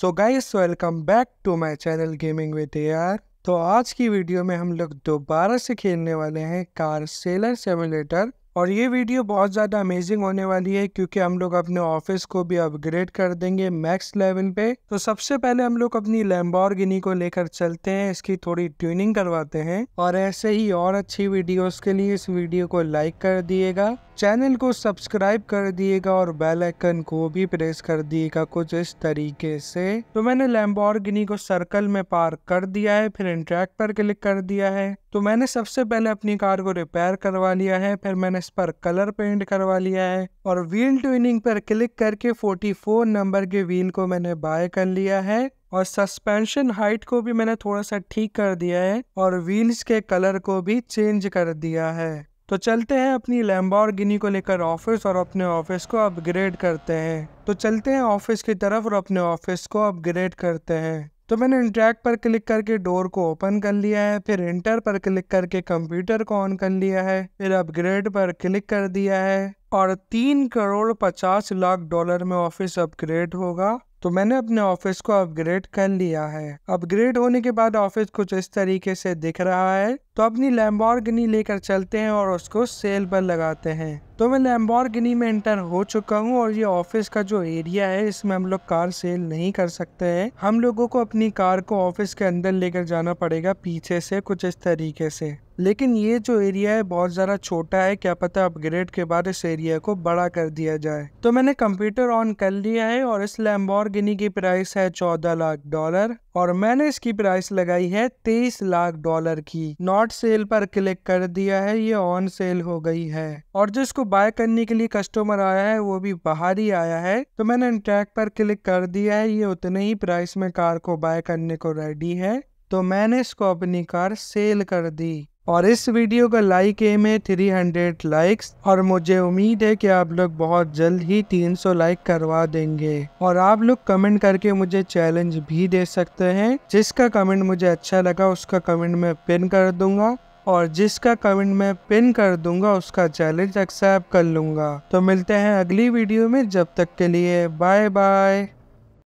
so guys welcome back to my channel gaming with AR तो आज की video में हम लोग दोबारा से खेलने वाले हैं कार सेलर सेमुलेटर और ये वीडियो बहुत ज़्यादा अमेजिंग होने वाली है क्योंकि हम लोग अपने ऑफिस को भी अपग्रेड कर देंगे मैक्स लेवल पे तो सबसे पहले हम लोग अपनी लैम्बोर्गिनी को लेकर चलते हैं इसकी थोड़ी ट्यूनिंग करवाते हैं और ऐसे ही और अच्छी वीडियोस के लिए इस वीडियो को लाइक कर दिएगा चैनल को सब्सक्राइब कर दिएगा और बेल आइकन को भी प्रेस कर दिएगा कुछ इस तरीके से तो मैंने लैम्बोर्गिनी को सर्कल में पार कर दिया है फिर इंट्रैक्ट पर क्लिक कर दिया है तो मैंने सबसे पहले अपनी कार को रिपेयर करवा लिया है फिर मैंने इस पर कलर पेंट करवा लिया है और व्हील ट्विनिंग पर क्लिक करके 44 नंबर के व्हील को मैंने बाय कर लिया है और सस्पेंशन हाइट को भी मैंने थोड़ा सा ठीक कर दिया है और व्हील्स के कलर को भी चेंज कर दिया है तो चलते हैं अपनी लैम्बोर गिनी को लेकर ऑफिस और अपने ऑफिस को अपग्रेड करते हैं तो चलते हैं ऑफिस की तरफ और अपने ऑफिस को अपग्रेड करते हैं तो मैंने इंट्रैक्ट पर क्लिक करके डोर को ओपन कर लिया है फिर इंटर पर क्लिक करके कंप्यूटर को ऑन कर लिया है फिर अपग्रेड पर क्लिक कर दिया है और तीन करोड़ पचास लाख डॉलर में ऑफिस अपग्रेड होगा तो मैंने अपने ऑफिस को अपग्रेड कर लिया है अपग्रेड होने के बाद ऑफिस कुछ इस तरीके से दिख रहा है तो अपनी लैम्बॉर्गिनी लेकर चलते हैं और उसको सेल पर लगाते हैं तो मैं लैम्बॉर्गिनी में एंटर हो चुका हूँ और ये ऑफिस का जो एरिया है इसमें हम लोग कार सेल नहीं कर सकते हैं हम लोगों को अपनी कार को ऑफिस के अंदर लेकर जाना पड़ेगा पीछे से कुछ इस तरीके से लेकिन ये जो एरिया है बहुत ज़्यादा छोटा है क्या पता अपग्रेड के बाद इस एरिया को बड़ा कर दिया जाए तो मैंने कंप्यूटर ऑन कर लिया है और इस लैम्बॉर्गिनी की प्राइस है चौदह लाख डॉलर और मैंने इसकी प्राइस लगाई है तेईस लाख डॉलर की नॉट सेल पर क्लिक कर दिया है ये ऑन सेल हो गई है और जो इसको बाय करने के लिए कस्टमर आया है वो भी बाहर ही आया है तो मैंने ट्रैक पर क्लिक कर दिया है ये उतने ही प्राइस में कार को बाय करने को रेडी है तो मैंने इसको अपनी कार सेल कर दी और इस वीडियो का लाइक एम है थ्री हंड्रेड लाइक्स और मुझे उम्मीद है कि आप लोग बहुत जल्द ही 300 लाइक करवा देंगे और आप लोग कमेंट करके मुझे चैलेंज भी दे सकते हैं जिसका कमेंट मुझे अच्छा लगा उसका कमेंट मैं पिन कर दूंगा और जिसका कमेंट मैं पिन कर दूंगा उसका चैलेंज एक्सेप्ट कर लूंगा तो मिलते हैं अगली वीडियो में जब तक के लिए बाय बाय